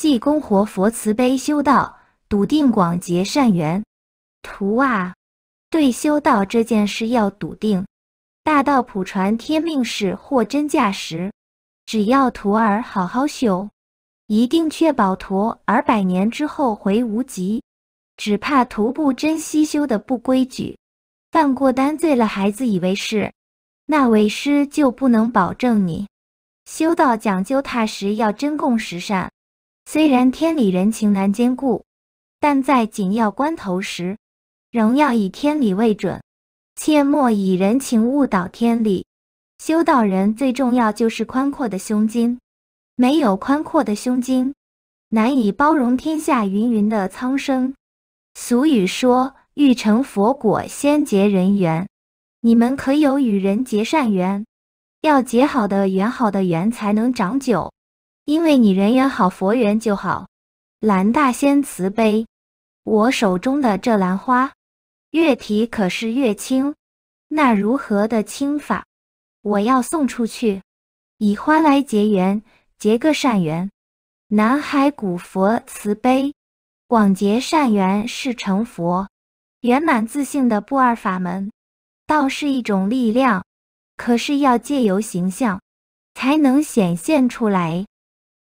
济公活佛慈悲修道，笃定广结善缘。徒啊，对修道这件事要笃定。大道普传天命是货真价实。只要徒儿好好修，一定确保徒儿百年之后回无极。只怕徒不珍惜修的不规矩，犯过单罪了，还自以为是，那为师就不能保证你。修道讲究踏实，要真共实善。虽然天理人情难兼顾，但在紧要关头时，仍要以天理为准，切莫以人情误导天理。修道人最重要就是宽阔的胸襟，没有宽阔的胸襟，难以包容天下芸芸的苍生。俗语说：“欲成佛果，先结人缘。”你们可有与人结善缘？要结好的缘，好的缘才能长久。因为你人缘好，佛缘就好。蓝大仙慈悲，我手中的这兰花，越提可是越轻，那如何的轻法？我要送出去，以花来结缘，结个善缘。南海古佛慈悲，广结善缘是成佛，圆满自信的不二法门。道是一种力量，可是要借由形象，才能显现出来。